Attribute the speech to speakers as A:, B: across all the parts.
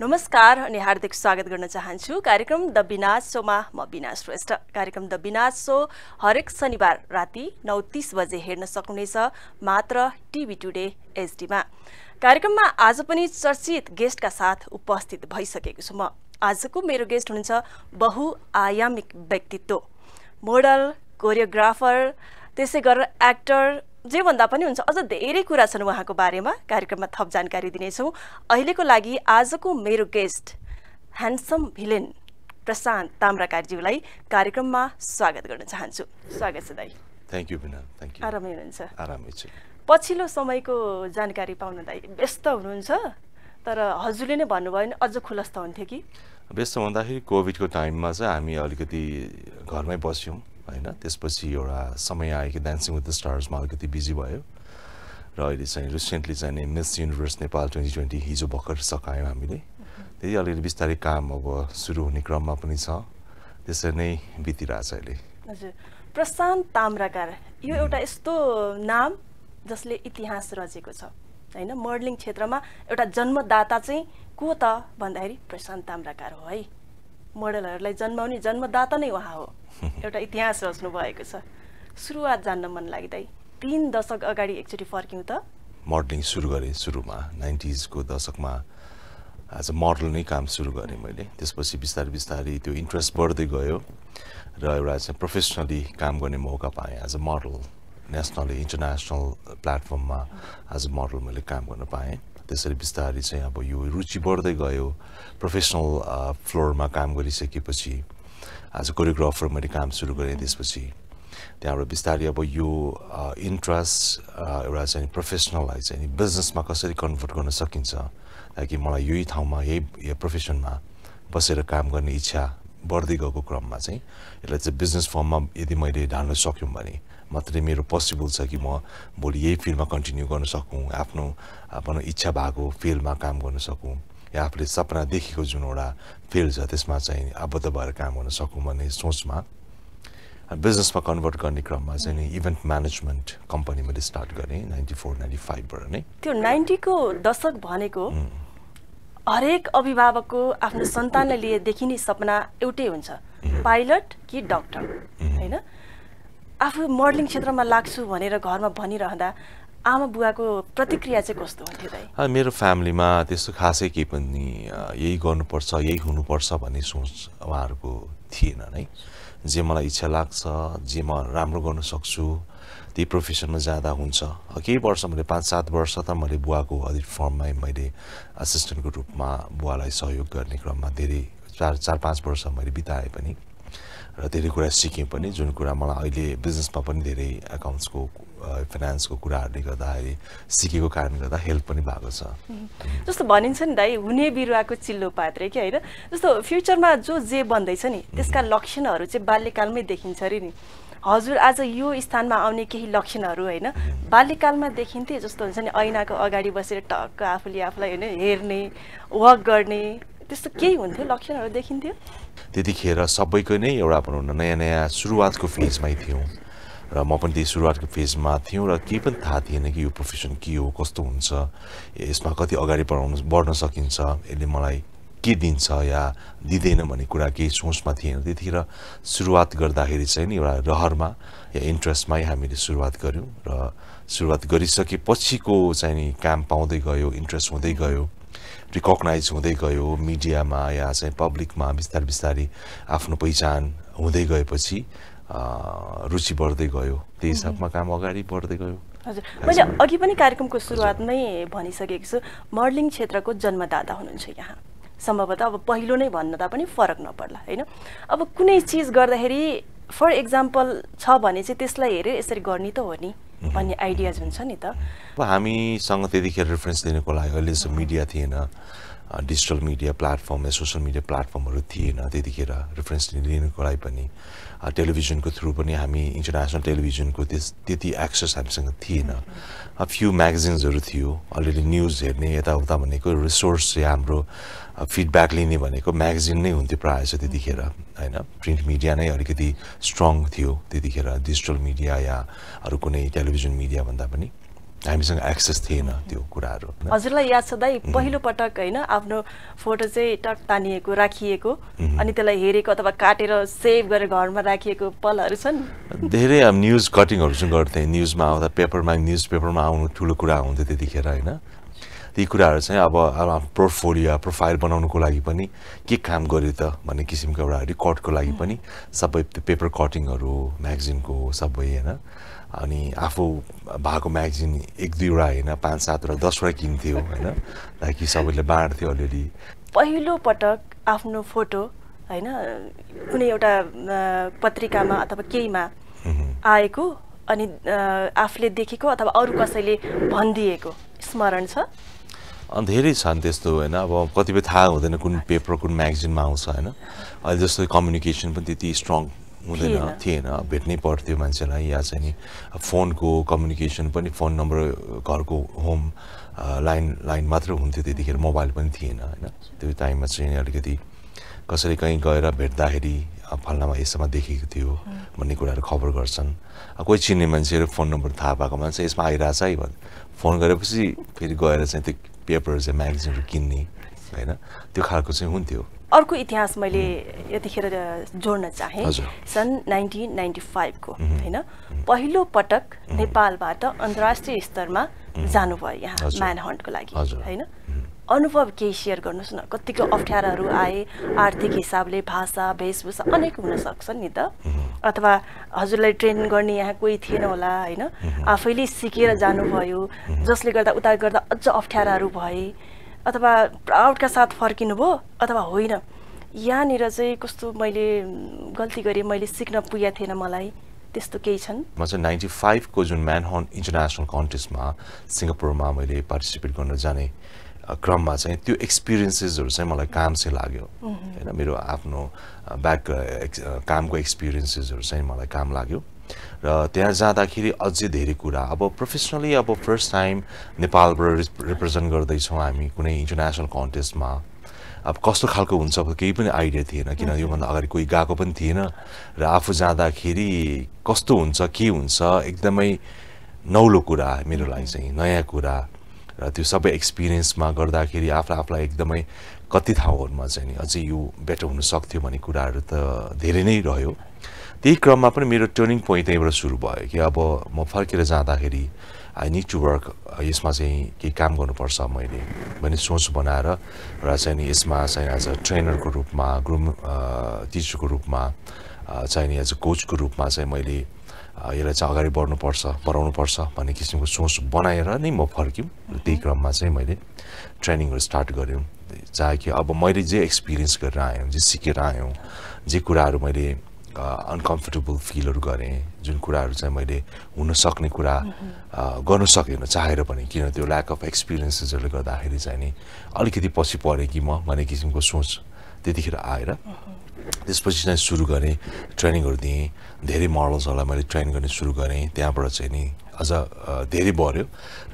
A: नमस्कार अनि हार्दिक स्वागत गर्न चाहन्छु कार्यक्रम द विनाश सोमा म विनाश श्रेष्ठ कार्यक्रम द विनाश सो हरेक शनिबार राति नौ तिस बजे हेर्न सक्नुहुनेछ मात्र टिभी टुडे एचडीमा कार्यक्रममा आज पनि चर्चित गेस्टका साथ उपस्थित भइसकेको छु म आजको मेरो गेस्ट हुनुहुन्छ बहुआयामिक व्यक्तित्व मोडल कोरियोग्राफर त्यसै गरेर एक्टर जे भन्दा पनि हुन्छ अझ धेरै कुरा छन् उहाँको बारेमा कार्यक्रममा थप जानकारी दिनेछौँ अहिलेको लागि आजको मेरो गेस्ट ह्यान्डसम भिलेन प्रशान्त ताम्राकारज्यूलाई कार्यक्रममा स्वागत गर्न चाहन्छु स्वागत छ दाई
B: थ्याङ्क यू आरामै हुनुहुन्छ आरामै छु
A: पछिल्लो समयको जानकारी पाउन दाई व्यस्त हुनुहुन्छ तर हजुरले नै भन्नुभयो भने अझ खुलस्त हुन्थ्यो कि
B: यस्तो भन्दाखेरि कोभिडको टाइममा चाहिँ हामी अलिकति घरमै बस्यौँ होइन त्यसपछि एउटा समय आयो कि डान्सिङ विथ द स्टार्समा अलिकति बिजी भयो र अहिले चाहिँ रिसेन्टली चाहिँ Miss Universe Nepal twenty twenty हिजो भर्खर सकायौँ हामीले त्यही अलिअलि बिस्तारै काम अब सुरु हुने क्रममा पनि छ त्यसरी नै बितिरहेछ अहिले
A: हजुर प्रशान्त ताम्राकार यो एउटा यस्तो नाम जसले इतिहास रचेको छ होइन मोडलिङ क्षेत्रमा एउटा जन्मदाता चाहिँ को त भन्दाखेरि प्रशान्त ताम्राकार हो है मोडलहरूलाई जन्माउने जन्मदाता नै उहाँ हो एउटा इतिहास रच्नु भएको छ सुरुवात जान्न मन दाइ तिन दशक अगाडि एकचोटि फर्क्यौँ त
B: मोडलिङ सुरु गरेँ सुरुमा नाइन्टिजको दशकमा एज अ मोडल नै काम सुरु गरेँ मैले त्यसपछि बिस्तारै बिस्तारै त्यो इन्ट्रेस्ट बढ्दै गयो र एउटा चाहिँ प्रोफेसनली काम गर्ने मौका पाएँ as a model national international प्लेटफर्ममा एज अ मोडल मैले काम गर्न पाएँ त्यसरी बिस्तारै चाहिँ अब यो रुचि बढ्दै गयो प्रोफेसनल फ्लोरमा काम गरिसकेपछि एज अ कोरियोग्राफर मैले काम सुरु गरेँ त्यसपछि त्यहाँबाट बिस्तारै अब यो इन्ट्रेस्ट एउटा चाहिँ प्रोफेसनललाई चाहिँ बिजनेसमा कसरी कन्भर्ट गर्न सकिन्छ ताकि मलाई यही ठाउँमा यही यो प्रोफेसनमा बसेर काम गर्ने इच्छा बढ्दै गएको क्रममा चाहिँ यसलाई चाहिँ बिजनेस फर्ममा यदि मैले ढाल्न सक्यौँ भने मात्रै मेरो पोसिबल छ कि म भोलि यही फिल्डमा कन्टिन्यू गर्न सकौँ आफ्नो आफ्नो इच्छा भएको फिल्डमा काम गर्न सकौँ या आफूले सपना देखेको जुन एउटा फिल्ड छ त्यसमा चाहिँ आबद्ध भएर काम गर्न सकौँ भन्ने सोचमा बिजनेसमा कन्भर्ट गर्ने क्रममा चाहिँ इभेन्ट म्यानेजमेन्ट कम्पनी मैले स्टार्ट गरेँ नाइन्टी फोर नाइन्टी फाइभबाट नै
A: त्यो नाइन्टीको दशक भनेको हरेक अभिभावकको आफ्नो सन्तानलाई लिएर देखिने सपना एउटै हुन्छ पाइलट कि डक्टर होइन आफू मोडलिङ क्षेत्रमा लाग्छु भनेर घरमा भनिरहँदा आमा बुवाको प्रतिक्रिया चाहिँ कस्तो हुन्थ्यो
B: दाइ मेरो फ्यामिलीमा त्यस्तो खासै केही पनि यही गर्नुपर्छ यही हुनुपर्छ भन्ने सोच उहाँहरूको थिएन नै जे मलाई इच्छा लाग्छ जे म राम्रो गर्न सक्छु त्यही प्रोफेसनमा जाँदा हुन्छ केही वर्ष मैले पाँच सात वर्ष त मैले बुवाको अडिट फर्ममै मैले असिस्टेन्टको रूपमा बुवालाई सहयोग गर्ने क्रममा धेरै चार चार पाँच वर्ष मैले बिताएँ पनि र धेरै कुरा सिकेँ पनि जुन कुरा मलाई अहिले बिजनेसमा पनि धेरै एकाउन्ट्सको फाइनेन्सको कुराहरूले गर्दाखेरि सिकेको कारणले गर्दा हेल्प पनि भएको छ
A: जस्तो भनिन्छ नि दाइ हुने बिरुवाको चिल्लो पात्रे कि होइन जस्तो फ्युचरमा जो जे बन्दैछ नि त्यसका लक्षणहरू चाहिँ बाल्यकालमै देखिन्छ अरे नि हजुर आज यो स्थानमा आउने केही लक्षणहरू होइन बाल्यकालमा देखिन्थे जस्तो हुन्छ नि ऐनाको अगाडि बसेर टक्क आफूले आफूलाई होइन हेर्ने वर्क गर्ने त्यस्तो केही हुन्थ्यो लक्षणहरू देखिन्थ्यो
B: त्यतिखेर सबैको नै एउटा भनौँ न नयाँ नयाँ सुरुवातको फेजमै थियौँ र म पनि त्यही सुरुवातको फेजमा थियौँ र केही पनि थाहा थिएन कि यो प्रोफेसन के हो कस्तो हुन्छ यसमा कति अगाडि बढाउनु बढ्न सकिन्छ यसले मलाई के दिन्छ या दिँदैन भन्ने कुरा केही सोचमा थिएन त्यतिखेर सुरुवात गर्दाखेरि चाहिँ नि एउटा रहरमा या इन्ट्रेस्टमै हामीले सुरुवात गऱ्यौँ र सुरुवात गरिसकेपछिको चाहिँ नि काम पाउँदै गयो इन्ट्रेस्ट हुँदै गयो रिकग्नाइज हुँदै गयो मिडियामा या चाहिँ पब्लिकमा बिस्तारै बिस्तारै आफ्नो पहिचान हुँदै गएपछि रुचि बढ्दै गयो त्यही हिसाबमा काम अगाडि बढ्दै गयो
A: हजुर मैले अघि पनि कार्यक्रमको सुरुवातमै भनिसकेको छु मर्लिङ क्षेत्रको जन्मदाता हुनुहुन्छ यहाँ सम्भवतः अब पहिलो नै त पनि फरक नपर्ला होइन अब कुनै चिज गर्दाखेरि फर इक्जाम्पल छ भने चाहिँ त्यसलाई हेरेर यसरी गर्ने त हो नि भन्ने आइडियाज हुन्छ नि त
B: अब हामीसँग त्यतिखेर रेफरेन्स दिनुको लागि अहिले जस्तो मिडिया थिएन digital media platform social media प्लेटफर्महरू थिएन त्यतिखेर रेफरेन्स लिनुको लागि पनि टेलिभिजनको थ्रु पनि हामी इन्टरनेसनल टेलिभिजनको त्यस त्यति एक्सेस हामीसँग थिएन फ्यु म्यागजिन्सहरू थियो अलिअलि न्युज हेर्ने यताउता भनेको रिसोर्स या हाम्रो फिडब्याक लिने भनेको म्यागजिन नै हुन्थ्यो प्रायः चाहिँ त्यतिखेर होइन प्रिन्ट मिडिया नै अलिकति स्ट्रङ थियो त्यतिखेर डिजिटल मिडिया या अरू कुनै टेलिभिजन मिडियाभन्दा पनि हामीसँग एक्सेस थिएन त्यो कुराहरू हजुरलाई
A: याद छ दाइ पहिलो पटक होइन आफ्नो फोटो चाहिँ टक तानिएको राखिएको अनि त्यसलाई हेरेको अथवा काटेर सेभ गरेर घरमा राखिएको पलहरू छन्
B: धेरै अब न्युज कटिङहरू चाहिँ गर्थेँ न्युजमा आउँदा पेपरमा न्युज पेपरमा आउनु ठुलो कुरा हुन्थ्यो त्यतिखेर होइन ती कुराहरू चाहिँ अब आफ्नो पोर्टफोलियो प्रोफाइल बनाउनुको लागि पनि के काम गर्यो त भन्ने किसिमको एउटा रिकर्डको लागि पनि सबै पेपर कटिङहरू म्यागजिनको सबै होइन अनि आफू भएको म्यागजिन एक दुईवटा होइन पाँच सातवटा दसवटा किन्थ्यो होइन ताकि सबैले बाँड्थ्यो अलिअलि
A: पहिलोपटक आफ्नो फोटो होइन कुनै एउटा पत्रिकामा अथवा केहीमा आएको अनि आफूले देखेको अथवा अरू कसैले भनिदिएको स्मरण छ
B: धेरै छन् त्यस्तो होइन अब कतिपय थाहा हुँदैन कुन पेपर कुन म्यागजिनमा आउँछ होइन अहिले जस्तो कम्युनिकेसन पनि त्यति स्ट्रङ हुँदैन थिएन भेट्नै पर्थ्यो मान्छेलाई या चाहिँ नि फोनको कम्युनिकेसन पनि फोन नम्बर घरको होम लाइन लाइन मात्र हुन्थ्यो त्यतिखेर मोबाइल पनि थिएन होइन त्यो टाइममा चाहिँ अलिकति कसरी कहीँ गएर भेट्दाखेरि फल्नामा यसमा देखेको थियो भन्ने कुराहरू खबर गर्छन् कोही चिन्ने मान्छेहरू फोन नम्बर थाहा पाएको मान्छे यसमा आइरहेछ है भन् फोन गरेपछि फेरि गएर चाहिँ त्यो पेपर चाहिँ म्यागजिनहरू किन्ने होइन त्यो खालको चाहिँ हुन्थ्यो
A: अर्को इतिहास मैले यतिखेर जोड्न चाहेँ सन् नाइन्टिन नाइन्टी फाइभको होइन पहिलो पटक नेपालबाट अन्तर्राष्ट्रिय स्तरमा जानुभयो यहाँ म्यान हन्टको लागि होइन अनुभव केही सेयर गर्नुहोस् न कतिको अप्ठ्याराहरू आए आर्थिक हिसाबले भाषा वेशभूषा अनेक हुन सक्छन् नि त अथवा हजुरलाई ट्रेन गर्ने यहाँ कोही थिएन होला होइन आफैले सिकेर जानुभयो जसले गर्दा उता गर्दा अझ अप्ठ्याराहरू भए अथवा प्राउडका साथ फर्किनु भयो अथवा होइन यहाँनिर चाहिँ कस्तो मैले गल्ती गरेँ मैले सिक्न पुगेको थिएन मलाई त्यस्तो केही छन्
B: म चाहिँ नाइन्टी फाइभको जुन म्यानहर्न इन्टरनेसनल कन्टेस्टमा सिङ्गापुरमा मैले पार्टिसिपेट गर्न जाने क्रममा चाहिँ त्यो एक्सपिरियन्सेसहरू चाहिँ मलाई काम चाहिँ लाग्यो होइन मेरो आफ्नो ब्याक कामको एक्सपिरियन्सेसहरू चाहिँ मलाई काम लाग्यो र त्यहाँ जाँदाखेरि अझै धेरै कुरा अब प्रोफेसनली अब फर्स्ट टाइम नेपालबाट रिप्रेजेन्ट गर्दैछौँ हामी कुनै इन्टरनेसनल कन्टेस्टमा अब कस्तो खालको हुन्छ केही पनि आइडिया थिएन किन योभन्दा अगाडि कोही गएको पनि थिएन र आफू जाँदाखेरि कस्तो हुन्छ के हुन्छ एकदमै नौलो कुरा मेरो लागि चाहिँ नयाँ कुरा र त्यो सबै एक्सपिरियन्समा गर्दाखेरि आफूलाई आफूलाई एकदमै कति ठाउँहरूमा चाहिँ अझै यो बेटर हुन सक्थ्यो भन्ने कुराहरू त धेरै नै रह्यो त्यही क्रममा पनि मेरो टर्निङ पोइन्ट त्यहीँबाट सुरु भयो कि अब म फर्केर जाँदाखेरि आई निड टु वर्क यसमा चाहिँ केही काम गर्नुपर्छ मैले भन्ने सोच बनाएर र चाहिँ यसमा चाहिँ एज अ ट्रेनरको रूपमा ग्रुम टिचरको रूपमा चाहिँ नि एज अ कोचको रूपमा चाहिँ मैले यसलाई चाहिँ अगाडि बढ्नुपर्छ बढाउनुपर्छ भन्ने किसिमको सोच बनाएर नै म फर्क्यौँ त्यही क्रममा चाहिँ मैले ट्रेनिङहरू स्टार्ट गऱ्यौँ चाहे कि अब मैले जे एक्सपिरियन्स गरेर आयौँ जे सिकेर आयौँ जे कुराहरू मैले अनकम्फर्टेबल फिलहरू गरेँ जुन कुराहरू चाहिँ मैले हुनसक्ने कुरा गर्न सकेन चाहेर पनि किन त्यो ल्याक अफ एक्सपिरियन्सेसहरूले गर्दाखेरि चाहिँ नि अलिकति पछि परेँ कि म भन्ने किसिमको सोच त्यतिखेर आएर त्यसपछि चाहिँ सुरु गरेँ ट्रेनिङहरू दिएँ धेरै मोडल्सहरूलाई मैले ट्रेन गर्ने सुरु गरेँ त्यहाँबाट चाहिँ नि अझ धेरै बढ्यो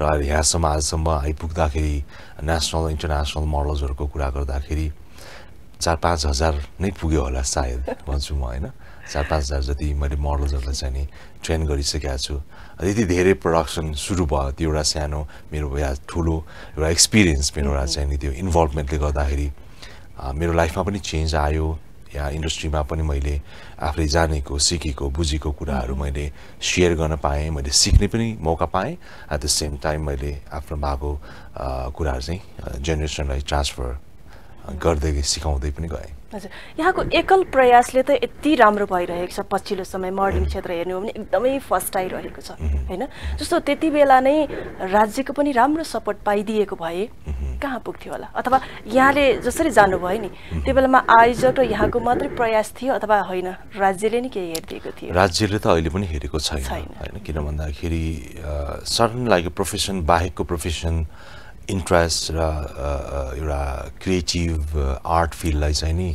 B: र यहाँसम्म आजसम्म आइपुग्दाखेरि नेसनल इन्टरनेसनल मोडल्सहरूको कुरा गर्दाखेरि चार पाँच हजार नै पुग्यो होला सायद भन्छु म होइन चार पाँच हजार जति मैले मोडल्सहरूलाई चाहिँ नि ट्रेन गरिसकेको छु यति धेरै प्रडक्सन सुरु भयो त्यो एउटा सानो मेरो एउटा ठुलो एउटा एक्सपिरियन्स मेरो एउटा चाहिँ नि त्यो इन्भल्भमेन्टले गर्दाखेरि मेरो लाइफमा पनि चेन्ज आयो या इन्डस्ट्रीमा पनि मैले आफूले जानेको सिकेको बुझेको कुराहरू मैले सेयर गर्न पाएँ मैले सिक्ने पनि मौका पाएँ एट द सेम टाइम मैले आफ्नो भएको कुराहरू चाहिँ जेनेरेसनलाई ट्रान्सफर गर्दै सिकाउँदै पनि गएँ
A: हजुर यहाँको एकल प्रयासले त यति राम्रो भइरहेको छ पछिल्लो समय मर्डिङ क्षेत्र हेर्नु हो भने एकदमै फर्स्ट आइरहेको छ होइन जस्तो त्यति बेला नै राज्यको पनि राम्रो सपोर्ट पाइदिएको भए कहाँ पुग्थ्यो होला अथवा यहाँले जसरी जानुभयो नि त्यो बेलामा आयोजक र यहाँको मात्रै प्रयास थियो अथवा होइन राज्यले नै केही हेरिदिएको थियो
B: राज्यले त अहिले पनि हेरेको छैन होइन किन भन्दाखेरि सडन लाग्यो प्रोफेसन बाहेकको प्रोफेसन इन्ट्रेस्ट र एउटा क्रिएटिभ आर्ट फिल्डलाई चाहिँ नि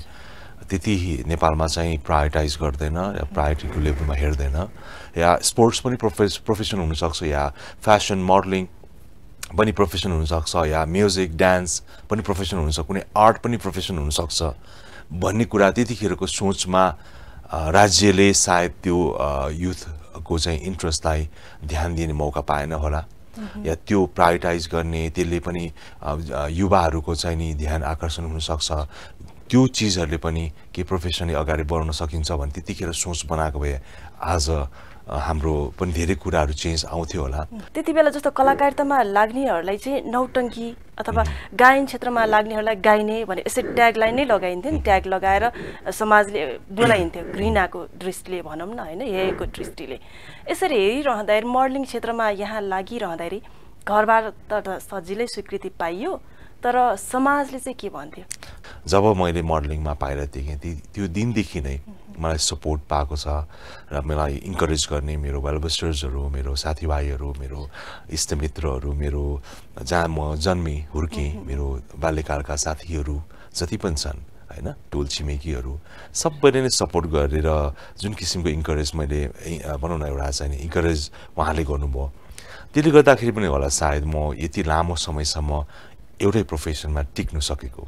B: त्यति नेपालमा चाहिँ प्रायोरिटाइज गर्दैन या प्रायोरिटीको लेभलमा हेर्दैन या स्पोर्ट्स पनि प्रोफेस प्रोफेसन हुनसक्छ या फेसन मोडलिङ पनि प्रोफेसन हुनसक्छ या म्युजिक डान्स पनि प्रोफेसन हुनसक्छ कुनै आर्ट पनि प्रोफेसन हुनसक्छ भन्ने कुरा त्यतिखेरको सोचमा राज्यले सायद त्यो युथको चाहिँ इन्ट्रेस्टलाई ध्यान दिने मौका पाएन होला या त्यो प्रायोरिटाइज गर्ने त्यसले पनि युवाहरूको चाहिँ नि ध्यान आकर्षण हुनसक्छ त्यो चिजहरूले पनि के प्रोफेसनली अगाडि बढाउन सकिन्छ भने त्यतिखेर सोच बनाएको भए आज हाम्रो पनि धेरै कुराहरू चेन्ज आउँथ्यो होला
A: त्यति बेला जस्तो कलाकारितामा लाग्नेहरूलाई चाहिँ नौटङ्की अथवा गायन क्षेत्रमा लाग्नेहरूलाई गाइने भने यसरी लाइन नै लगाइन्थ्यो नि ट्याग लगाएर समाजले बोलाइन्थ्यो घृणाको दृष्टिले भनौँ न होइन हेको दृष्टिले यसरी हेरिरहँदाखेरि मोडलिङ क्षेत्रमा यहाँ लागिरहँदाखेरि घरबार त सजिलै स्वीकृति पाइयो तर समाजले चाहिँ के भन्थ्यो
B: जब मैले मोडलिङमा पाएर देखेँ त्यो दिनदेखि नै मलाई सपोर्ट पाएको छ र मलाई इन्करेज गर्ने मेरो वेलबस्टर्सहरू मेरो साथीभाइहरू मेरो इष्टमित्रहरू मेरो जहाँ म जन्मेँ हुर्केँ मेरो बाल्यकालका साथीहरू जति पनि छन् होइन टोल छिमेकीहरू सबैले नै सपोर्ट गरेर जुन किसिमको इन्करेज मैले भनौँ न एउटा चाहिँ इन्करेज उहाँले गर्नुभयो त्यसले गर्दाखेरि पनि होला सायद म यति लामो समयसम्म एउटै प्रोफेसनमा टिक्नु सकेको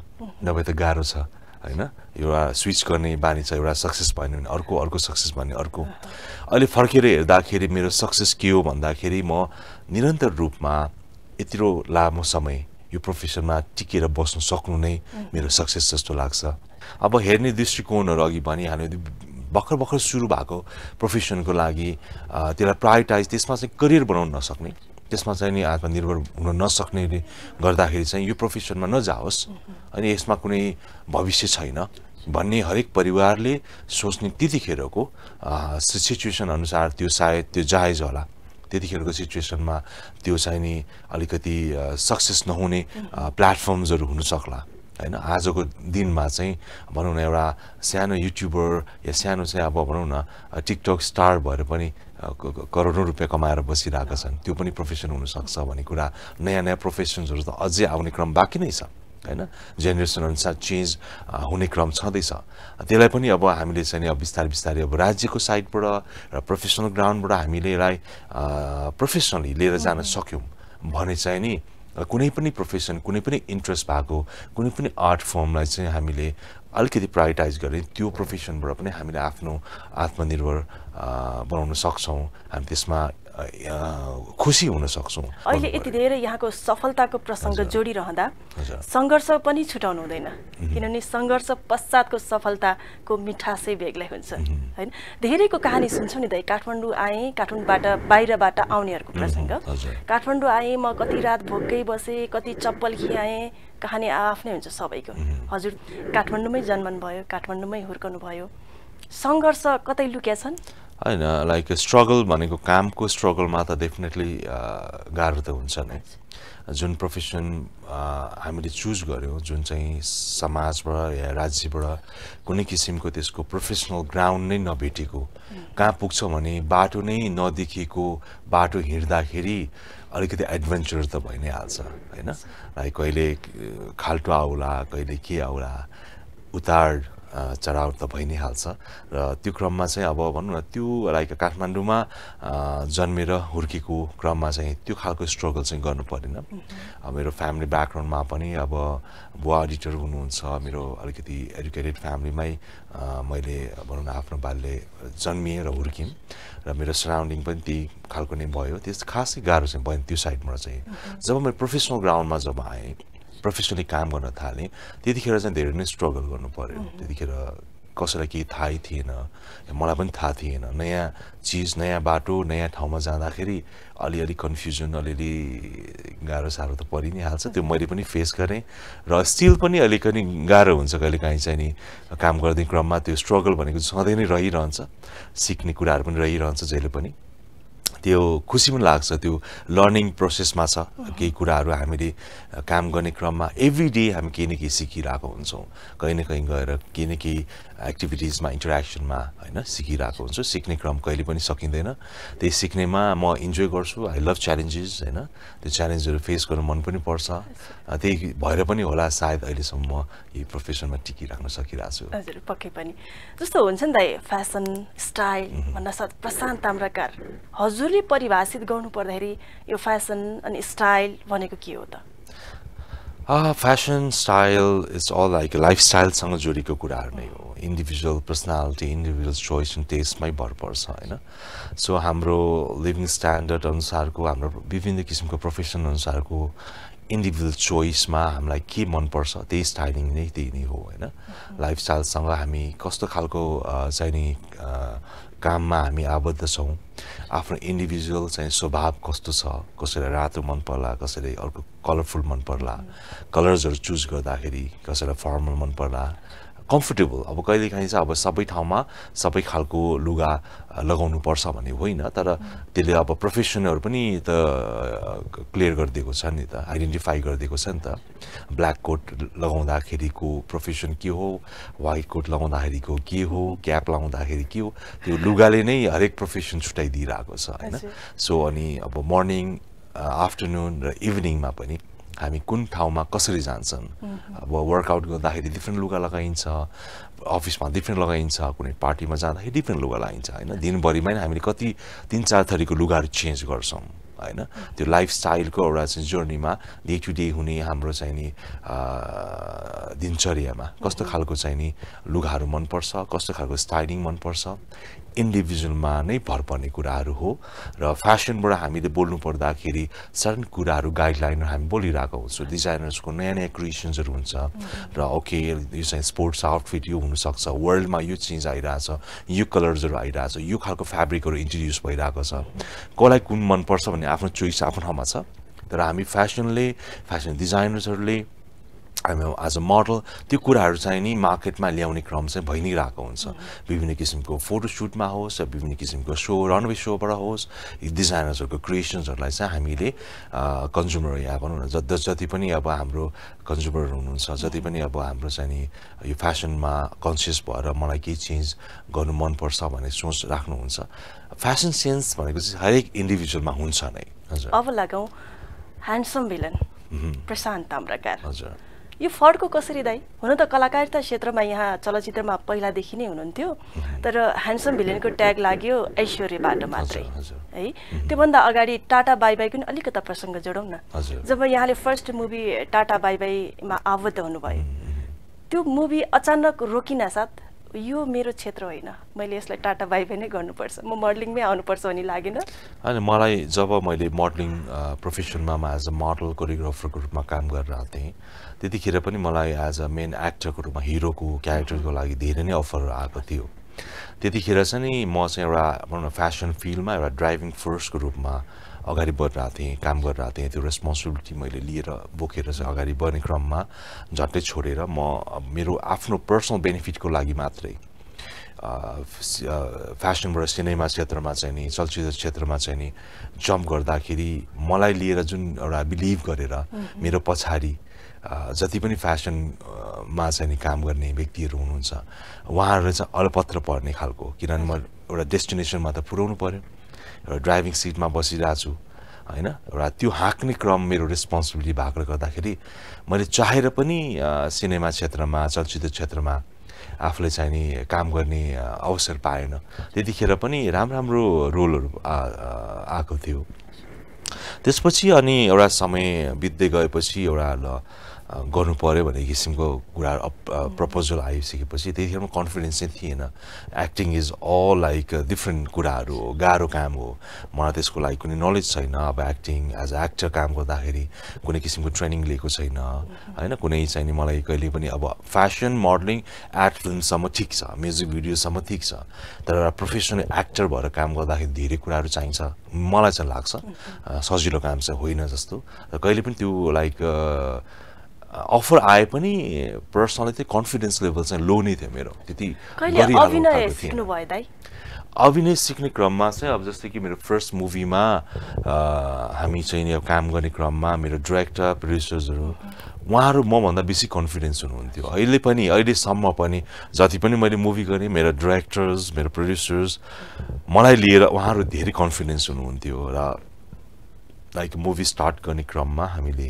B: नभए त गाह्रो छ होइन एउटा स्विच गर्ने बानी छ एउटा सक्सेस भयो भने अर्को अर्को सक्सेस भन्ने अर्को अहिले फर्केर हेर्दाखेरि मेरो सक्सेस के हो भन्दाखेरि म निरन्तर रूपमा यत्रो लामो समय यो प्रोफेसनमा टिकेर बस्नु सक्नु नै मेरो सक्सेस जस्तो लाग्छ अब हेर्ने दृष्टिकोणहरू अघि भनिहाल्यो भर्खर भर्खर सुरु भएको प्रोफेसनको लागि त्यसलाई प्रायोरिटाइज त्यसमा चाहिँ करियर बनाउन नसक्ने त्यसमा चाहिँ नि आत्मनिर्भर हुन नसक्ने गर्दाखेरि चाहिँ यो प्रोफेसनमा नजाओस् अनि यसमा कुनै भविष्य छैन भन्ने हरेक परिवारले सोच्ने त्यतिखेरको सिचुएसन अनुसार त्यो सायद त्यो जायज होला त्यतिखेरको सिचुएसनमा त्यो चाहिँ नि अलिकति सक्सेस नहुने प्लेटफर्म्सहरू हुनसक्ला होइन आजको दिनमा चाहिँ भनौँ न एउटा सानो युट्युबर या सानो चाहिँ अब भनौँ न टिकटक स्टार भएर पनि करोडौँ रुपियाँ कमाएर बसिरहेका छन् त्यो पनि प्रोफेसन हुनसक्छ भन्ने कुरा नयाँ नयाँ प्रोफेसन्सहरू त अझै आउने क्रम बाँकी नै छ होइन जेनेरेसन अनुसार चेन्ज हुने क्रम छँदैछ त्यसलाई पनि अब हामीले चाहिँ अब बिस्तारै बिस्तारै अब राज्यको साइडबाट र प्रोफेसनल ग्राउन्डबाट हामीले यसलाई प्रोफेसनली लिएर जान सक्यौँ भने चाहिँ नि कुनै पनि प्रोफेसन कुनै पनि इन्ट्रेस्ट भएको कुनै पनि आर्ट फर्मलाई चाहिँ हामीले अलिकति प्रायोरिटाइज गरे, त्यो प्रोफेसनबाट पनि हामीले आफ्नो आत्मनिर्भर बनाउन सक्छौँ हामी त्यसमा खुसी हुन सक्छौँ अहिले यति
A: धेरै यहाँको सफलताको प्रसङ्ग जोडिरहँदा सङ्घर्ष पनि छुटाउनु हुँदैन किनभने सङ्घर्ष पश्चातको सफलताको मिठासै बेग्लै हुन्छ होइन धेरैको कहानी सुन्छौँ नि दाइ काठमाडौँ आएँ काठमाडौँबाट बाहिरबाट आउनेहरूको प्रसङ्ग काठमाडौँ आएँ म कति रात भोकै बसेँ कति चप्पल खियाएँ कहानी आफ्नै हुन्छ सबैको हजुर काठमाडौँमै जन्मनु भयो काठमाडौँमै हुर्कनु भयो सङ्घर्ष कतै छन्
B: होइन लाइक स्ट्रगल भनेको कामको स्ट्रगलमा त डेफिनेटली गाह्रो त हुन्छ नै जुन प्रोफेसन हामीले चुज गऱ्यौँ जुन चाहिँ समाजबाट या राज्यबाट कुनै किसिमको त्यसको प्रोफेसनल ग्राउन्ड नै नभेटेको कहाँ पुग्छ भने बाटो नै नदेखिएको बाटो हिँड्दाखेरि अलिकति एडभेन्चर त भइ नै हाल्छ होइन लाइक कहिले खाल्टो आउला कहिले के आउला उतार चढाव त भइ नै हाल्छ र त्यो क्रममा चाहिँ अब भनौँ न त्यो लाइक काठमाडौँमा जन्मेर हुर्केको क्रममा चाहिँ त्यो खालको स्ट्रगल चाहिँ गर्नु परेन मेरो फ्यामिली ब्याकग्राउन्डमा पनि अब बुवा अडिटर हुनुहुन्छ मेरो अलिकति एडुकेटेड फ्यामिलीमै मैले भनौँ न आफ्नो बाल्य जन्मिएँ र हुर्किएँ र मेरो सराउन्डिङ पनि त्यही खालको नै भयो त्यस खासै गाह्रो चाहिँ भयो त्यो साइडबाट चाहिँ जब म प्रोफेसनल ग्राउन्डमा जब आएँ प्रोफेसनली काम गर्न थालेँ त्यतिखेर चाहिँ धेरै नै स्ट्रगल गर्नु पऱ्यो त्यतिखेर कसैलाई केही थाहै थिएन मलाई पनि थाहा थिएन नयाँ चिज नयाँ बाटो नयाँ ठाउँमा जाँदाखेरि अलिअलि कन्फ्युजन अलिअलि गाह्रो साह्रो त परि नै हाल्छ त्यो मैले पनि फेस गरेँ र स्टिल पनि अलिकति गाह्रो हुन्छ कहिले काहीँ चाहिँ नि काम गर्ने क्रममा त्यो स्ट्रगल भनेको सधैँ नै रहिरहन्छ सिक्ने कुराहरू पनि रहिरहन्छ जहिले पनि त्यो खुसी पनि लाग्छ त्यो लर्निङ प्रोसेसमा छ केही कुराहरू हामीले काम गर्ने क्रममा एभ्री डे हामी केही न केही सिकिरहेको हुन्छौँ कहीँ न कहीँ गएर केही न केही एक्टिभिटिजमा इन्टरेक्सनमा होइन सिकिरहेको हुन्छु सिक्ने क्रम कहिले पनि सकिँदैन त्यही सिक्नेमा म इन्जोय गर्छु आई लभ च्यालेन्जेस होइन त्यो च्यालेन्जहरू फेस गर्नु मन पनि पर्छ त्यही भएर पनि होला सायद अहिलेसम्म म यो प्रोफेसनमा टिकिराख्न सकिरहेको छु
A: हजुर पक्कै पनि जस्तो हुन्छ नि त फेसन स्टाइल भन्दा साथ प्रशान्त हजुरले परिभाषित गर्नु पर्दाखेरि यो फेसन अनि स्टाइल भनेको के हो त
B: fashion style is all like लाइफस्टाइलसँग जोडिएको कुराहरू नै हो इन्डिभिजुअल पर्सनालिटी इन्डिभिजुअल चोइस त्यसमै भर पर्छ होइन सो हाम्रो लिभिङ स्ट्यान्डर्ड अनुसारको हाम्रो विभिन्न किसिमको प्रोफेसन अनुसारको इन्डिभिजुअल चोइसमा हामीलाई के मनपर्छ त्यही स्टाइलिङ नै त्यही नै हो होइन लाइफस्टाइलसँग mm-hmm. हामी कस्तो खालको चाहिँ नि काममा हामी आबद्ध छौँ आफ्नो इन्डिभिजुअल चाहिँ स्वभाव कस्तो छ कसैलाई रातो मन पर्ला कसैलाई अर्को कलरफुल मन पर्ला कलर्सहरू चुज गर्दाखेरि कसैलाई फर्मल मन पर्ला कम्फर्टेबल अब कहिलेकाहीँ चाहिँ अब सबै ठाउँमा सबै खालको लुगा लगाउनुपर्छ भन्ने होइन तर त्यसले अब प्रोफेसनहरू पनि त क्लियर गरिदिएको छ नि त आइडेन्टिफाई गरिदिएको छ नि त ब्ल्याक कोट लगाउँदाखेरिको प्रोफेसन के हो वाइट कोट लगाउँदाखेरिको के हो क्याप लगाउँदाखेरि के हो त्यो लुगाले नै हरेक प्रोफेसन छुट्याइदिइरहेको छ होइन सो अनि अब मर्निङ आफ्टरनुन र इभिनिङमा पनि हामी कुन ठाउँमा कसरी जान्छन् अब वर्कआउट गर्दाखेरि डिफ्रेन्ट लुगा लगाइन्छ अफिसमा डिफ्रेन्ट लगाइन्छ कुनै पार्टीमा जाँदाखेरि डिफ्रेन्ट लुगा लगाइन्छ होइन दिनभरिमा नै हामीले कति तिन चार थरीको लुगाहरू चेन्ज गर्छौँ होइन त्यो लाइफस्टाइलको एउटा चाहिँ जर्नीमा डे टु डे हुने हाम्रो चाहिँ नि दिनचर्यामा कस्तो खालको चाहिँ नि लुगाहरू मनपर्छ कस्तो खालको स्टाइलिङ मनपर्छ इन्डिभिजुअलमा नै भर पर्ने कुराहरू हो र फेसनबाट हामीले बोल्नु पर्दाखेरि सर्टन कुराहरू गाइडलाइनहरू हामी बोलिरहेको हुन्छौँ डिजाइनर्सको नयाँ नयाँ क्रिएसन्सहरू हुन्छ र ओके यो चाहिँ स्पोर्ट्स आउटफिट यो हुनसक्छ वर्ल्डमा यो चेन्ज आइरहेछ यो कलर्सहरू आइरहेछ यो खालको फेब्रिकहरू इन्ट्रोड्युस भइरहेको छ कसलाई कुन मनपर्छ भन्ने आफ्नो चोइस आफ्नो ठाउँमा छ तर हामी फेसनले फेसन डिजाइनर्सहरूले हामी एज अ मोडल त्यो कुराहरू चाहिँ नि मार्केटमा ल्याउने क्रम चाहिँ भइ नै रहेको हुन्छ mm-hmm. विभिन्न किसिमको फोटोसुटमा होस् विभिन्न किसिमको सो रनवे सोबाट होस् डिजाइनर्सहरूको क्रिएसन्सहरूलाई चाहिँ हामीले कन्ज्युमर या भनौँ न जति जति पनि अब हाम्रो कन्ज्युमर हुनुहुन्छ जति mm-hmm. पनि अब हाम्रो चाहिँ नि यो फेसनमा कन्सियस भएर मलाई केही चेन्ज गर्नु मनपर्छ भन्ने सोच राख्नुहुन्छ फेसन सेन्स भनेको चाहिँ हरेक इन्डिभिजुअलमा हुन्छ नै हजुर अब
A: ह्यान्डसम भिलन mm-hmm। प्रशान्त ताम्राकार हजुर यो फड्को कसरी दाई हुन त कलाकारिता क्षेत्रमा यहाँ चलचित्रमा पहिलादेखि नै हुनुहुन्थ्यो तर ह्यान्डसम भिलेनको ट्याग लाग्यो ऐश्वर्यबाट मात्रै है त्योभन्दा अगाडि टाटा बाई बाई पनि अलिकता प्रसङ्ग जोडौँ न जब यहाँले फर्स्ट मुभी टाटा बाई बाईमा आबद्ध हुनुभयो त्यो मुभी अचानक रोकिन साथ यो मेरो क्षेत्र होइन मैले यसलाई टाटा बाई बाई नै गर्नुपर्छ म मोडलिङमै आउनुपर्छ भन्ने लागेन
B: होइन मलाई जब मैले मोडलिङ प्रोफेसनमा एज अ मोडल कोरियोग्राफरको रूपमा काम गरेर आएको थिएँ त्यतिखेर पनि मलाई एज अ मेन एक्टरको रूपमा हिरोको क्यारेक्टरको लागि धेरै नै अफर आएको थियो त्यतिखेर चाहिँ नि म चाहिँ एउटा भनौँ न फेसन फिल्डमा एउटा ड्राइभिङ फोर्सको रूपमा अगाडि बढिरहेको थिएँ काम गरिरहेको थिएँ त्यो रेस्पोन्सिबिलिटी मैले लिएर बोकेर चाहिँ अगाडि बढ्ने क्रममा झट्टै छोडेर म मेरो आफ्नो पर्सनल बेनिफिटको लागि मात्रै फेसनबाट सिनेमा क्षेत्रमा चाहिँ नि चलचित्र क्षेत्रमा चाहिँ नि जम्प गर्दाखेरि मलाई लिएर जुन एउटा बिलिभ गरेर मेरो पछाडि जति पनि फेसनमा चाहिँ नि काम गर्ने व्यक्तिहरू हुनुहुन्छ उहाँहरू चाहिँ अलपत्र पर्ने खालको किनभने म एउटा डेस्टिनेसनमा त पुऱ्याउनु पऱ्यो एउटा ड्राइभिङ सिटमा बसिरहेको छु होइन एउटा त्यो हाँक्ने क्रम मेरो रेस्पोन्सिबिलिटी भएकोले गर्दाखेरि मैले चाहेर पनि सिनेमा क्षेत्रमा चलचित्र क्षेत्रमा आफूले नि काम गर्ने अवसर पाएन त्यतिखेर पनि राम्रो राम्रो रोलहरू आएको थियो त्यसपछि अनि एउटा समय बित्दै गएपछि एउटा ल गर्नु पऱ्यो भन्ने किसिमको कुरा प्रपोजल आइसकेपछि त्यतिखेर कन्फिडेन्स चाहिँ थिएन acting is all like different कुराहरू हो गाह्रो काम हो मलाई त्यसको लागि कुनै नलेज छैन अब एक्टिङ एज एक्टर काम गर्दाखेरि कुनै किसिमको ट्रेनिङ लिएको छैन होइन कुनै चाहिँ नि मलाई कहिले पनि अब फेसन मोडलिङ एक्ट फिल्मसम्म ठिक छ म्युजिक भिडियोसम्म ठिक छ तर एउटा प्रोफेसनल एक्टर भएर काम गर्दाखेरि धेरै कुराहरू चाहिन्छ मलाई चाहिँ लाग्छ सजिलो काम चाहिँ होइन जस्तो र कहिले पनि त्यो लाइक अफर आए पनि पर्सनली चाहिँ कन्फिडेन्स लेभल चाहिँ लो नै थियो मेरो त्यति अभिनय सिक्ने क्रममा चाहिँ अब जस्तै कि मेरो फर्स्ट मुभीमा हामी चाहिँ अब काम गर्ने क्रममा मेरो डिरेक्टर प्रड्युसर्सहरू उहाँहरू मभन्दा बेसी कन्फिडेन्स हुनुहुन्थ्यो अहिले पनि अहिलेसम्म पनि जति पनि मैले मुभी गरेँ मेरो डिरेक्टर्स मेरो प्रड्युसर्स मलाई लिएर उहाँहरू धेरै कन्फिडेन्स हुनुहुन्थ्यो र लाइक मुभी स्टार्ट गर्ने क्रममा हामीले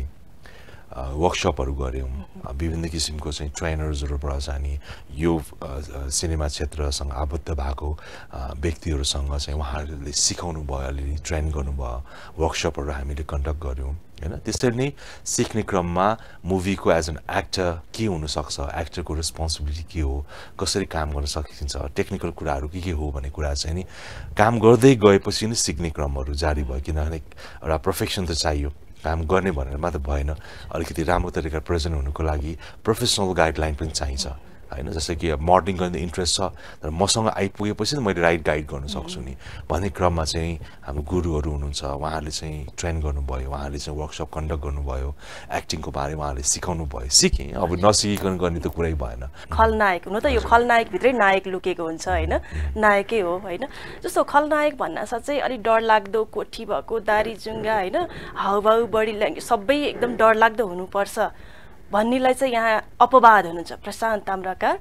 B: वर्कसपहरू गऱ्यौँ विभिन्न किसिमको चाहिँ ट्रेनर्सहरूबाट हामी यो सिनेमा क्षेत्रसँग आबद्ध भएको व्यक्तिहरूसँग चाहिँ उहाँहरूले सिकाउनु भयो अलिअलि ट्रेन गर्नुभयो वर्कसपहरू हामीले कन्डक्ट गऱ्यौँ होइन त्यसरी नै सिक्ने क्रममा मुभीको एज एन एक्टर के हुनसक्छ एक्टरको रेस्पोन्सिबिलिटी के हो कसरी काम गर्न सकिन्छ टेक्निकल कुराहरू के के हो भन्ने कुरा चाहिँ नि काम गर्दै गएपछि नै सिक्ने क्रमहरू जारी भयो किनभने एउटा प्रोफेक्सन त चाहियो काम गर्ने भनेर मात्र भएन अलिकति राम्रो तरिका प्रेजेन्ट हुनुको लागि प्रोफेसनल गाइडलाइन पनि चाहिन्छ होइन जस्तै कि अब मोडलिङ गर्ने इन्ट्रेस्ट छ तर मसँग आइपुगेपछि मैले राइट गाइड गर्न सक्छु mm-hmm. नि भन्ने क्रममा चाहिँ हाम्रो गुरुहरू हुनुहुन्छ उहाँहरूले चाहिँ ट्रेन गर्नुभयो उहाँहरूले चाहिँ वर्कसप कन्डक्ट गर्नुभयो एक्टिङको बारेमा उहाँहरूले सिकाउनु भयो सिकेँ अब mm-hmm. नसिकन गर्ने त कुरै भएन
A: खलनायक हुनु त यो खलनायकभित्रै नायक लुकेको हुन्छ होइन mm-hmm. नायकै हो होइन जस्तो खलनायक भन्न साँच्चै अलिक डरलाग्दो कोठी भएको दारी जुङ्गा होइन हाउभाउ बढी ल्याङ्ग सबै एकदम डरलाग्दो हुनुपर्छ भन्नेलाई चाहिँ यहाँ अपवाद हुनुहुन्छ प्रशान्त ताम्राकार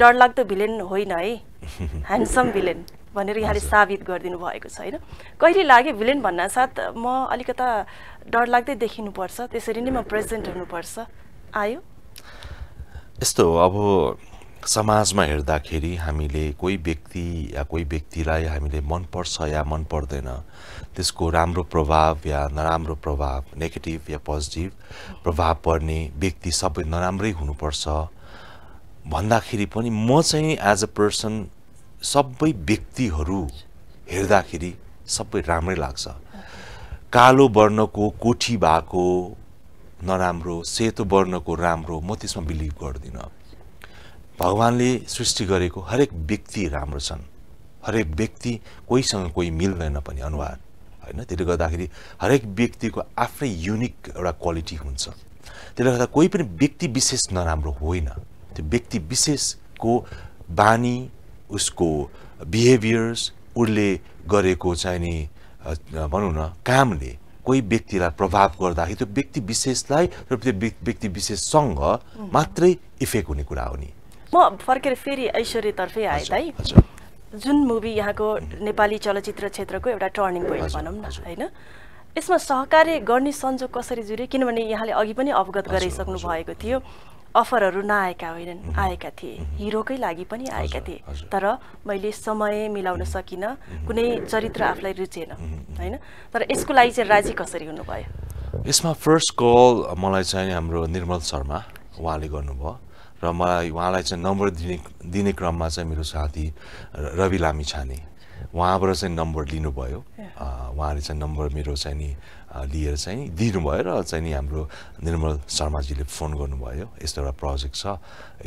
A: डरलाग्दो भिलेन होइन है ह्यान्डसम भिलेन भनेर यहाँले साबित गरिदिनु भएको छ होइन कहिले लाग्यो भिलेन भन्नासाथ म अलिकता डरलाग्दै देखिनुपर्छ त्यसरी नै म प्रेजेन्ट हुनुपर्छ आयो
B: यस्तो हो अब समाजमा हेर्दाखेरि हामीले कोही व्यक्ति या कोही व्यक्तिलाई हामीले मनपर्छ या मन पर्दैन त्यसको राम्रो प्रभाव या नराम्रो प्रभाव नेगेटिभ या पोजिटिभ प्रभाव पर्ने व्यक्ति सबै नराम्रै हुनुपर्छ भन्दाखेरि पनि म चाहिँ एज अ पर्सन सबै व्यक्तिहरू हेर्दाखेरि सबै राम्रै लाग्छ कालो वर्णको कोठी भएको नराम्रो सेतो वर्णको राम्रो म त्यसमा बिलिभ गर्दिनँ भगवान्ले सृष्टि गरेको हरेक व्यक्ति राम्रो छन् हरेक व्यक्ति कोहीसँग कोही मिल्दैन पनि अनुहार होइन त्यसले गर्दाखेरि हरेक व्यक्तिको आफ्नै युनिक एउटा क्वालिटी हुन्छ त्यसले गर्दा कोही पनि व्यक्ति विशेष नराम्रो होइन त्यो व्यक्ति विशेषको बानी उसको बिहेभियर्स उसले गरेको चाहिँ नि भनौँ न कामले कोही व्यक्तिलाई प्रभाव गर्दाखेरि त्यो व्यक्ति विशेषलाई र त्यो व्यक्ति विशेषसँग मात्रै इफेक्ट हुने कुरा हो नि
A: म फर्केर फेरि ऐश्वर्यतर्फै आएँ
B: है
A: जुन मुभी यहाँको नेपाली चलचित्र क्षेत्रको एउटा टर्निङ पोइन्ट भनौँ न होइन यसमा सहकार्य गर्ने संजोग कसरी जुरे किनभने यहाँले अघि पनि अवगत गराइसक्नु भएको थियो अफरहरू नआएका होइनन् आएका थिए हिरोकै लागि पनि आएका थिए तर मैले समय मिलाउन सकिनँ कुनै चरित्र आफूलाई रुचेन होइन तर यसको लागि चाहिँ राजी कसरी हुनुभयो
B: यसमा फर्स्ट कल मलाई चाहिँ हाम्रो निर्मल शर्मा उहाँले गर्नुभयो र मलाई उहाँलाई चाहिँ नम्बर दिने दिने क्रममा चाहिँ मेरो साथी रवि लामी छाने उहाँबाट चाहिँ नम्बर लिनुभयो उहाँले चाहिँ नम्बर मेरो चाहिँ नि लिएर चाहिँ दिनुभयो र चाहिँ नि हाम्रो निर्मल शर्माजीले फोन गर्नुभयो यस्तो एउटा प्रोजेक्ट छ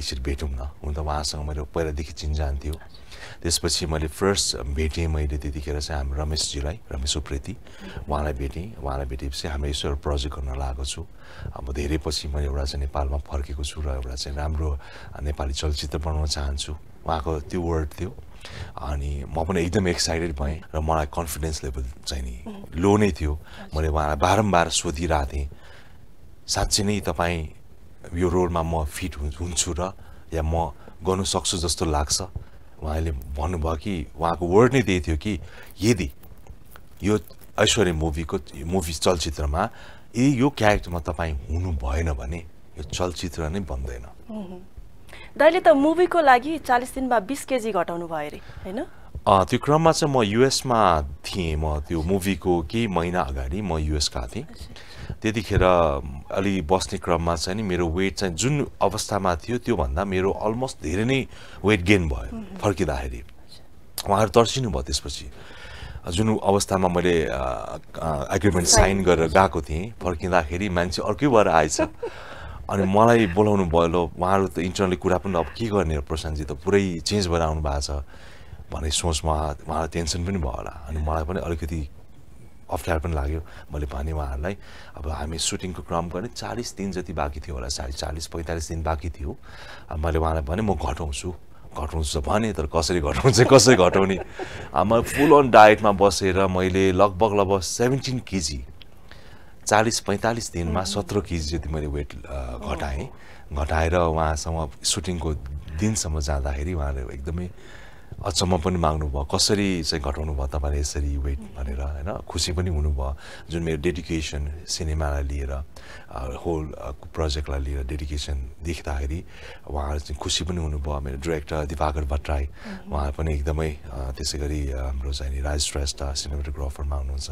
B: यसरी भेटौँ न हुन त उहाँसँग मेरो पहिलादेखि चिन्जान थियो त्यसपछि मैले फर्स्ट भेटेँ मैले त्यतिखेर चाहिँ हाम्रो रमेशजीलाई रमेश उप्रेती उहाँलाई भेटेँ उहाँलाई भेटेपछि हामीले यसो एउटा प्रोजेक्ट गर्न लागेको छु अब धेरै पछि मैले एउटा चाहिँ नेपालमा फर्केको छु र एउटा चाहिँ राम्रो नेपाली चलचित्र बनाउन चाहन्छु उहाँको त्यो वर्ड थियो अनि म पनि एकदम एक्साइटेड भएँ र मलाई कन्फिडेन्स लेभल चाहिँ नि लो नै थियो मैले उहाँलाई बारम्बार सोधिरहेको थिएँ साँच्चै नै तपाईँ यो रोलमा म फिट हुन्छु र या म गर्नु सक्छु जस्तो लाग्छ उहाँले भन्नुभयो कि उहाँको वर्ड नै त्यही थियो कि यदि यो ऐश्वर्य मुभीको मुभी चलचित्रमा यदि यो क्यारेक्टरमा तपाईँ हुनु भएन भने यो चलचित्र नै बन्दैन
A: दाइले त मुभीको लागि चालिस दिनमा बिस केजी घटाउनु भयो अरे होइन
B: त्यो क्रममा चाहिँ म युएसमा थिएँ म त्यो मुभीको केही महिना अगाडि म युएस गएको थिएँ त्यतिखेर अलि बस्ने क्रममा चाहिँ नि मेरो वेट चाहिँ जुन अवस्थामा थियो त्योभन्दा मेरो अलमोस्ट धेरै नै वेट गेन भयो फर्किँदाखेरि उहाँहरू तर्सिनु भयो त्यसपछि जुन अवस्थामा मैले एग्रिमेन्ट साइन गरेर गएको थिएँ फर्किँदाखेरि मान्छे अर्कै भएर आएछ अनि मलाई बोलाउनु भयो ल उहाँहरू त इन्टरनली कुरा पनि अब के गर्ने प्रशान्तजी त पुरै चेन्ज भएर आउनु भएको छ भन्ने सोचमा उहाँलाई टेन्सन पनि भयो होला अनि मलाई पनि अलिकति अप्ठ्यारो पनि लाग्यो मैले भने उहाँहरूलाई अब हामी सुटिङको क्रम गर्ने चालिस दिन जति बाँकी थियो होला साढे चालिस पैँतालिस दिन बाँकी थियो अब मैले उहाँलाई भने म घटाउँछु घटाउँछु त भने तर कसरी घटाउँछ कसरी घटाउने म फुल अन डायटमा बसेर मैले लगभग लगभग सेभेन्टिन केजी चालिस पैँतालिस दिनमा सत्र केजी जति मैले वेट घटाएँ घटाएर उहाँसँग सुटिङको दिनसम्म जाँदाखेरि उहाँले एकदमै अचम्म पनि माग्नु भयो कसरी चाहिँ घटाउनु भयो तपाईँले यसरी वेट भनेर होइन खुसी पनि हुनुभयो जुन मेरो डेडिकेसन सिनेमालाई लिएर होल प्रोजेक्टलाई लिएर डेडिकेसन देख्दाखेरि उहाँहरू चाहिँ खुसी पनि हुनुभयो मेरो डिरेक्टर दिवाकर भट्टराई उहाँ पनि एकदमै त्यसै गरी हाम्रो चाहिँ राज श्रेष्ठ सिनेमाटोग्राफरमा हुनुहुन्छ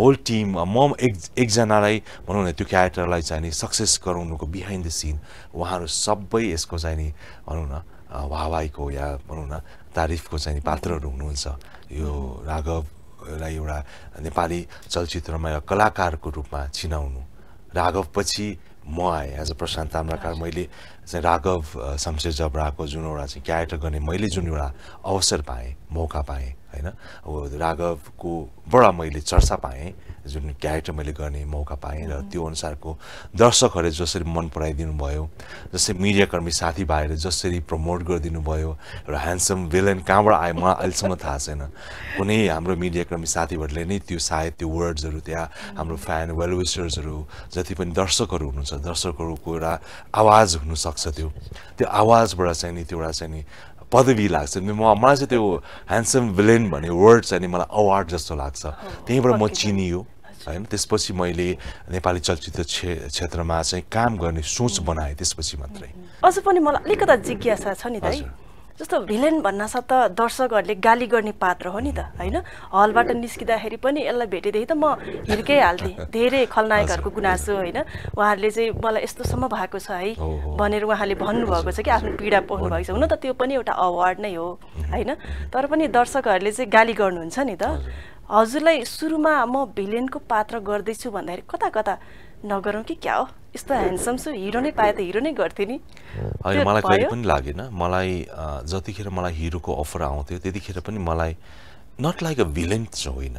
B: होल टिम म एक एकजनालाई भनौँ न त्यो क्यारेक्टरलाई चाहिँ सक्सेस गराउनुको बिहाइन्ड द सिन उहाँहरू सबै यसको चाहिँ नि भनौँ न वाहवाहीको या भनौँ न तारिफको चाहिँ पात्रहरू हुनुहुन्छ यो राघवलाई एउटा नेपाली चलचित्रमा एउटा कलाकारको रूपमा चिनाउनु राघवपछि म आएँ एज अ प्रशान्त ताम्राकार मैले चाहिँ राघव शमशेर जबराको जुन एउटा चाहिँ क्यारेक्टर गर्ने मैले जुन एउटा अवसर पाएँ मौका पाएँ होइन अब राघवकोबाट मैले चर्चा पाएँ जुन क्यारेक्टर मैले गर्ने मौका पाएँ र त्यो अनुसारको दर्शकहरूले जसरी मन पराइदिनु भयो जस्तै मिडियाकर्मी साथीभाइहरूले जसरी प्रमोट गरिदिनु भयो र ह्यान्डसम भिलन कहाँबाट आयो मलाई अहिलेसम्म थाहा छैन कुनै हाम्रो मिडियाकर्मी साथीहरूले नै त्यो सायद त्यो वर्ड्सहरू त्यहाँ हाम्रो फ्यान वेलविसर्सहरू जति पनि दर्शकहरू हुनुहुन्छ दर्शकहरूको एउटा आवाज हुनसक्छ त्यो त्यो आवाजबाट चाहिँ नि त्यो एउटा चाहिँ नि पदवी लाग्छ म मलाई चाहिँ त्यो ह्यान्डसम भिलेन भन्ने वर्ड चाहिँ मलाई अवार्ड जस्तो लाग्छ त्यहीँबाट म चिनियो होइन त्यसपछि मैले नेपाली चलचित्र क्षे क्षेत्रमा चाहिँ काम गर्ने सोच बनाएँ त्यसपछि मात्रै
A: अझ पनि मलाई अलिकता जिज्ञासा छ नि जस्तो भिलेन भन्नासाथ त दर्शकहरूले गाली गर्ने पात्र हो नि त होइन हलबाट निस्किँदाखेरि पनि यसलाई भेटेदेखि त म हिर्कै हाल्थेँ धेरै खलनायकहरूको गुनासो होइन उहाँहरूले चाहिँ मलाई यस्तोसम्म भएको छ है भनेर उहाँले भन्नुभएको छ कि आफ्नो पीडा पोख्नु भएको छ हुन त त्यो पनि एउटा अवार्ड नै हो होइन तर पनि दर्शकहरूले चाहिँ गाली गर्नुहुन्छ नि त हजुरलाई सुरुमा म भिलेनको पात्र गर्दैछु भन्दाखेरि कता कता नगरौँ कि क्या हो यस्तो ह्यान्डसम छु हिरो नै पाए त हिरो नै गर्थेँ नि होइन मलाई कहिले पनि
B: लागेन मलाई जतिखेर मलाई हिरोको अफर आउँथ्यो त्यतिखेर पनि मलाई नट लाइक अ भिलेन चाहिँ होइन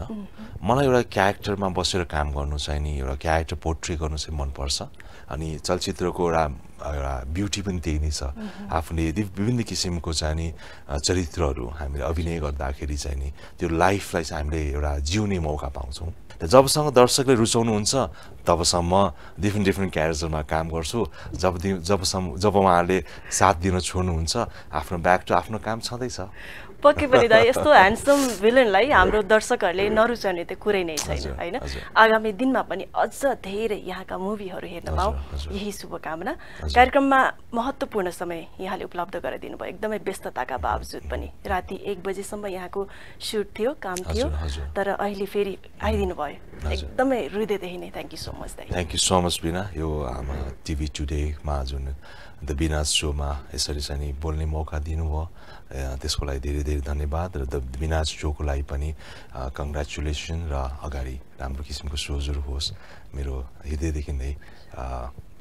B: मलाई एउटा क्यारेक्टरमा बसेर काम गर्नु चाहिँ नि एउटा क्यारेक्टर पोर्ट्रे गर्नु चाहिँ मनपर्छ अनि चलचित्रको एउटा एउटा ब्युटी पनि त्यही नै छ आफूले यदि विभिन्न किसिमको चाहिँ नि चरित्रहरू हामीले अभिनय गर्दाखेरि चाहिँ नि त्यो लाइफलाई चाहिँ हामीले एउटा जिउने मौका पाउँछौँ जबसम्म दर्शकले रुचाउनुहुन्छ तबसम्म डिफ्रेन्ट डिफ्रेन्ट क्यारेक्टरमा काम गर्छु जब जबसम्म जब उहाँहरूले साथ दिन छोड्नुहुन्छ आफ्नो ब्याक टु आफ्नो काम छँदैछ
A: पक्कै पनि त यस्तो ह्यान्डसम भिलनलाई हाम्रो दर्शकहरूले नरुचाउने त कुरै नै छैन होइन आगामी दिनमा पनि अझ धेरै यहाँका मुभीहरू हेर्न पाऊ यही शुभकामना कार्यक्रममा महत्त्वपूर्ण समय यहाँले उपलब्ध गराइदिनु भयो एकदमै व्यस्तताका बावजुद पनि राति एक बजीसम्म यहाँको सुट थियो काम थियो तर अहिले फेरि आइदिनु भयो एकदमै हृदयदेखि नै thank you so much thank
B: you so much बिना यो टिभी टुडेमा जुन द बिना सोमा यसरी चाहिँ बोल्ने मौका दिनुभयो त्यसको लागि धेरै धेरै धन्यवाद र द जोको लागि पनि कङ्ग्रेचुलेसन र अगाडि राम्रो किसिमको सोजहरू होस् मेरो हृदयदेखि नै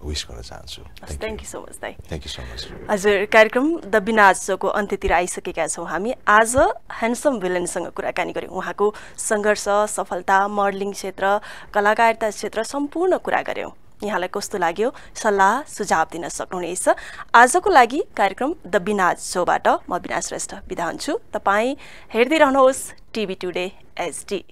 B: विस गर्न चाहन्छु थ्याङ्क यू सो मच दाई थ्याङ्क यू सो मच हजुर
A: कार्यक्रम द विनाश जोको अन्त्यतिर आइसकेका छौँ हामी आज ह्यान्डसम भिलनसँग कुराकानी गऱ्यौँ उहाँको सङ्घर्ष सफलता मोडलिङ क्षेत्र कलाकारिता क्षेत्र सम्पूर्ण कुरा गऱ्यौँ यहाँलाई कस्तो लाग्यो सल्लाह सुझाव दिन सक्नुहुनेछ आजको लागि कार्यक्रम द विनाज सोबाट म विनाश श्रेष्ठ बिदा हुन्छु तपाईँ हेर्दै रहनुहोस् टिभी टुडे एचडी